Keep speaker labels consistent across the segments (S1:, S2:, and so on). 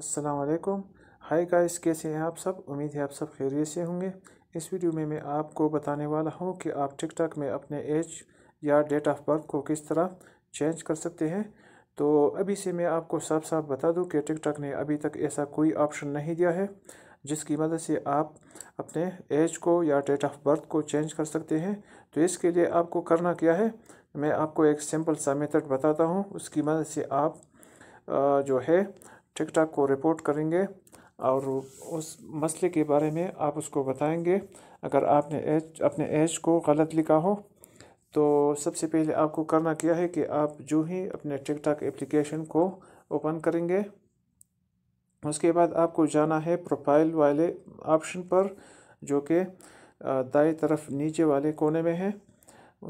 S1: असलकम high guys कैसे हैं आप सब उम्मीद है आप सब खैरियत से होंगे इस वीडियो में मैं आपको बताने वाला हूं कि आप टिकटॉक में अपने एज या डेट ऑफ बर्थ को किस तरह चेंज कर सकते हैं तो अभी से मैं आपको साफ साफ बता दूं कि टिकटॉक ने अभी तक ऐसा कोई ऑप्शन नहीं दिया है जिसकी मदद से आप अपने एज को या डेट ऑफ बर्थ को चेंज कर सकते हैं तो इसके लिए आपको करना क्या है मैं आपको एक सिंपल सा मेथड बताता हूँ उसकी मदद से आप जो है ठाक को रिपोर्ट करेंगे और उस मसले के बारे में आप उसको बताएंगे अगर आपने एज अपने एज को गलत लिखा हो तो सबसे पहले आपको करना क्या है कि आप जो ही अपने टाक एप्लीकेशन को ओपन करेंगे उसके बाद आपको जाना है प्रोफाइल वाले ऑप्शन पर जो कि दाएं तरफ नीचे वाले कोने में है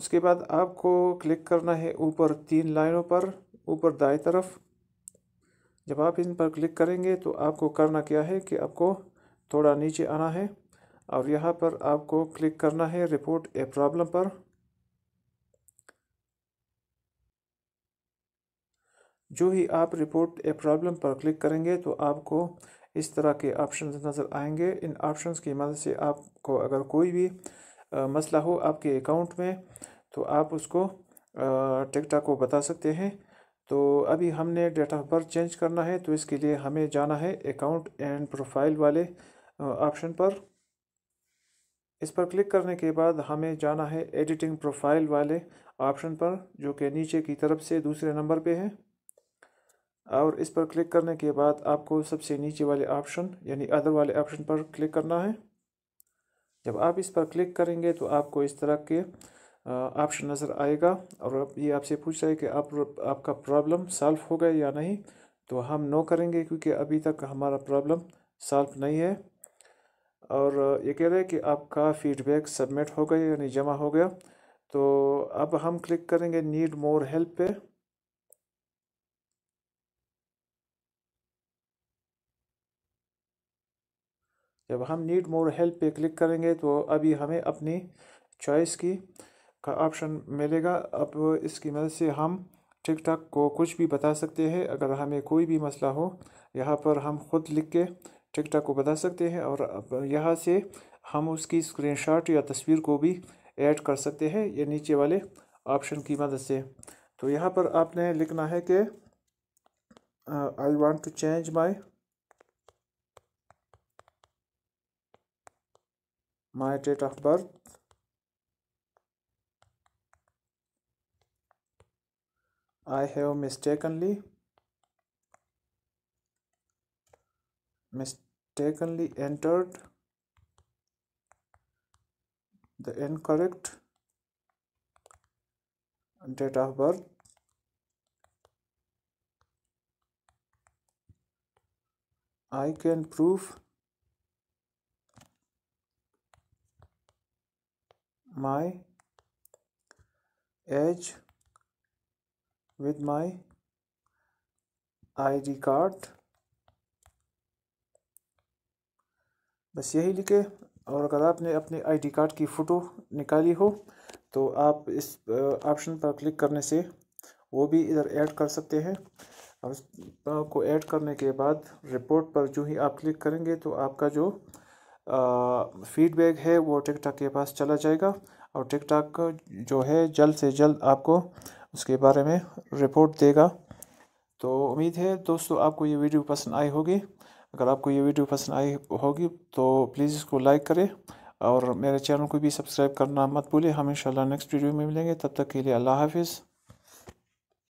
S1: उसके बाद आपको क्लिक करना है ऊपर तीन लाइनों पर ऊपर दाएं तरफ जब आप इन पर क्लिक करेंगे तो आपको करना क्या है कि आपको थोड़ा नीचे आना है और यहाँ पर आपको क्लिक करना है रिपोर्ट ए प्रॉब्लम पर जो ही आप रिपोर्ट ए प्रॉब्लम पर क्लिक करेंगे तो आपको इस तरह के ऑप्शन नज़र आएंगे इन ऑप्शंस की मदद से आपको अगर कोई भी आ, मसला हो आपके अकाउंट में तो आप उसको टिकटा को बता सकते हैं तो अभी हमने डेट ऑफ बर्थ चेंज करना है तो इसके लिए हमें जाना है अकाउंट एंड प्रोफाइल वाले ऑप्शन पर इस पर क्लिक करने के बाद हमें जाना है एडिटिंग प्रोफाइल वाले ऑप्शन पर जो कि नीचे की तरफ से दूसरे नंबर पे है और इस पर क्लिक करने के बाद आपको सबसे नीचे वाले ऑप्शन यानी अदर वाले ऑप्शन पर क्लिक करना है जब आप इस पर क्लिक करेंगे तो आपको इस तरह के ऑप्शन नज़र आएगा और ये आपसे पूछ रहा है कि आप आपका प्रॉब्लम सॉल्व हो गया या नहीं तो हम नो करेंगे क्योंकि अभी तक हमारा प्रॉब्लम सॉल्व नहीं है और ये कह रहे हैं कि आपका फीडबैक सबमिट हो गया यानी जमा हो गया तो अब हम क्लिक करेंगे नीड मोर हेल्प पे जब हम नीड मोर हेल्प पे क्लिक करेंगे तो अभी हमें अपनी चॉइस की का ऑप्शन मिलेगा अब इसकी मदद से हम टिक टॉक को कुछ भी बता सकते हैं अगर हमें कोई भी मसला हो यहाँ पर हम खुद लिख के टिक टॉक को बता सकते हैं और अब यहाँ से हम उसकी स्क्रीनशॉट या तस्वीर को भी ऐड कर सकते हैं ये नीचे वाले ऑप्शन की मदद से तो यहाँ पर आपने लिखना है कि I want to change my my date of birth I have mistakenly mistakenly entered the incorrect date of birth I can prove my age with my id card बस यही लिखे और अगर आपने अपने आईडी कार्ड की फ़ोटो निकाली हो तो आप इस ऑप्शन पर क्लिक करने से वो भी इधर ऐड कर सकते हैं अब इस को ऐड करने के बाद रिपोर्ट पर जो ही आप क्लिक करेंगे तो आपका जो फीडबैक है वो टिकटॉक के पास चला जाएगा और टिकटॉक जो है जल्द से जल्द आपको उसके बारे में रिपोर्ट देगा तो उम्मीद है दोस्तों आपको ये वीडियो पसंद आई होगी अगर आपको ये वीडियो पसंद आई होगी तो प्लीज़ इसको लाइक करें और मेरे चैनल को भी सब्सक्राइब करना मत भूलें हम इंशाल्लाह नेक्स्ट वीडियो में मिलेंगे तब तक के लिए अल्लाह हाफिज़